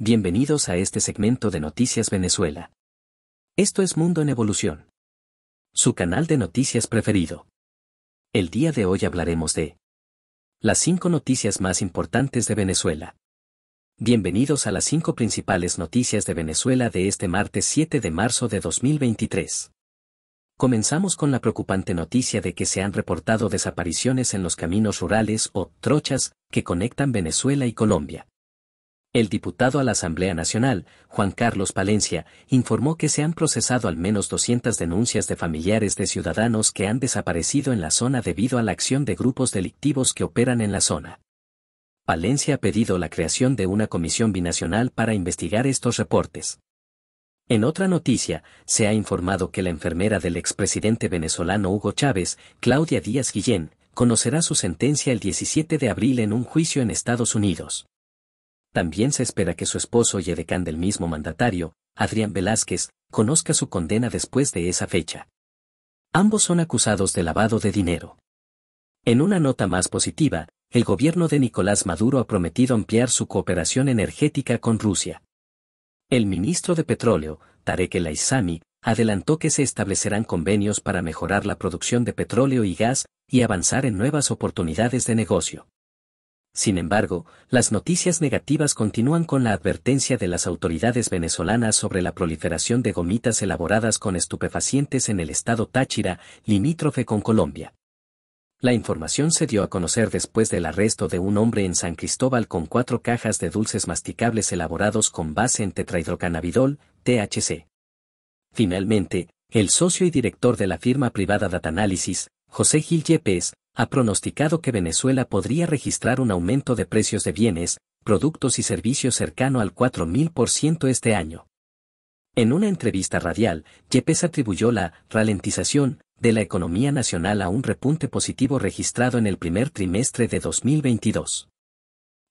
Bienvenidos a este segmento de Noticias Venezuela. Esto es Mundo en Evolución. Su canal de noticias preferido. El día de hoy hablaremos de las cinco noticias más importantes de Venezuela. Bienvenidos a las cinco principales noticias de Venezuela de este martes 7 de marzo de 2023. Comenzamos con la preocupante noticia de que se han reportado desapariciones en los caminos rurales o trochas que conectan Venezuela y Colombia. El diputado a la Asamblea Nacional, Juan Carlos Palencia, informó que se han procesado al menos 200 denuncias de familiares de ciudadanos que han desaparecido en la zona debido a la acción de grupos delictivos que operan en la zona. Palencia ha pedido la creación de una comisión binacional para investigar estos reportes. En otra noticia, se ha informado que la enfermera del expresidente venezolano Hugo Chávez, Claudia Díaz Guillén, conocerá su sentencia el 17 de abril en un juicio en Estados Unidos. También se espera que su esposo y edecán del mismo mandatario, Adrián Velázquez, conozca su condena después de esa fecha. Ambos son acusados de lavado de dinero. En una nota más positiva, el gobierno de Nicolás Maduro ha prometido ampliar su cooperación energética con Rusia. El ministro de Petróleo, Tarek El Aysami, adelantó que se establecerán convenios para mejorar la producción de petróleo y gas y avanzar en nuevas oportunidades de negocio. Sin embargo, las noticias negativas continúan con la advertencia de las autoridades venezolanas sobre la proliferación de gomitas elaboradas con estupefacientes en el estado Táchira, limítrofe con Colombia. La información se dio a conocer después del arresto de un hombre en San Cristóbal con cuatro cajas de dulces masticables elaborados con base en tetrahidrocannabidol, THC. Finalmente, el socio y director de la firma privada Analysis, José Gil Yepes, ha pronosticado que Venezuela podría registrar un aumento de precios de bienes, productos y servicios cercano al 4.000% este año. En una entrevista radial, Yepes atribuyó la ralentización de la economía nacional a un repunte positivo registrado en el primer trimestre de 2022.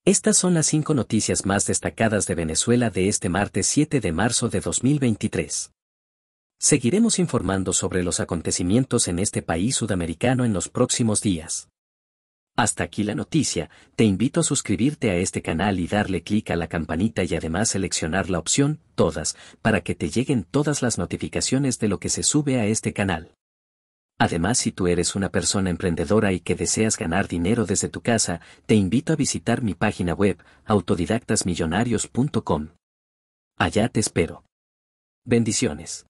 Estas son las cinco noticias más destacadas de Venezuela de este martes 7 de marzo de 2023. Seguiremos informando sobre los acontecimientos en este país sudamericano en los próximos días. Hasta aquí la noticia, te invito a suscribirte a este canal y darle clic a la campanita y además seleccionar la opción Todas para que te lleguen todas las notificaciones de lo que se sube a este canal. Además, si tú eres una persona emprendedora y que deseas ganar dinero desde tu casa, te invito a visitar mi página web, autodidactasmillonarios.com. Allá te espero. Bendiciones.